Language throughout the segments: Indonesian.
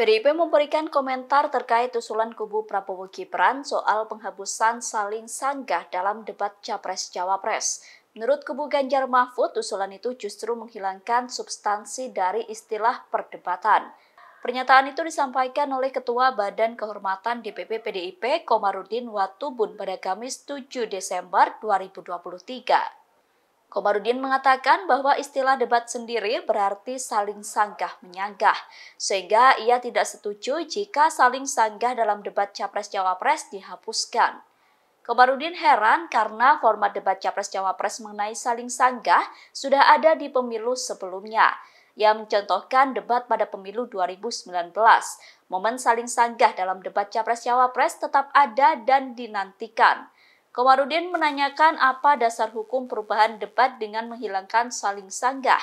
PDIP memberikan komentar terkait usulan kubu Prabowo Gibran soal penghapusan saling sanggah dalam debat Capres-Cawapres. Menurut kubu Ganjar Mahfud, usulan itu justru menghilangkan substansi dari istilah perdebatan. Pernyataan itu disampaikan oleh Ketua Badan Kehormatan DPP PDIP Komarudin Watubun pada Kamis 7 Desember 2023. Komarudin mengatakan bahwa istilah debat sendiri berarti saling sanggah menyanggah, sehingga ia tidak setuju jika saling sanggah dalam debat capres-cawapres dihapuskan. Komarudin heran karena format debat capres-cawapres mengenai saling sanggah sudah ada di pemilu sebelumnya. Yang mencontohkan debat pada pemilu 2019. Momen saling sanggah dalam debat capres-cawapres tetap ada dan dinantikan. Komarudin menanyakan apa dasar hukum perubahan debat dengan menghilangkan saling sanggah.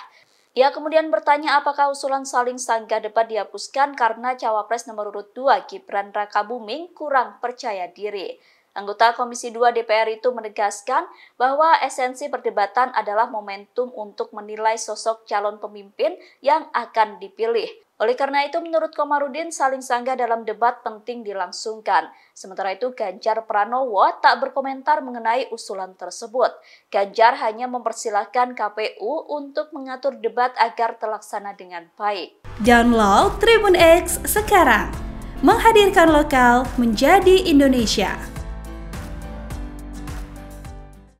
Ia kemudian bertanya apakah usulan saling sanggah debat dihapuskan karena cawapres nomor urut 2 Gibran Raka Buming kurang percaya diri. Anggota Komisi 2 DPR itu menegaskan bahwa esensi perdebatan adalah momentum untuk menilai sosok calon pemimpin yang akan dipilih. Oleh karena itu, menurut Komarudin, saling sanggah dalam debat penting dilangsungkan. Sementara itu, Ganjar Pranowo tak berkomentar mengenai usulan tersebut. Ganjar hanya mempersilahkan KPU untuk mengatur debat agar terlaksana dengan baik. Download Tribun X sekarang, menghadirkan lokal menjadi Indonesia.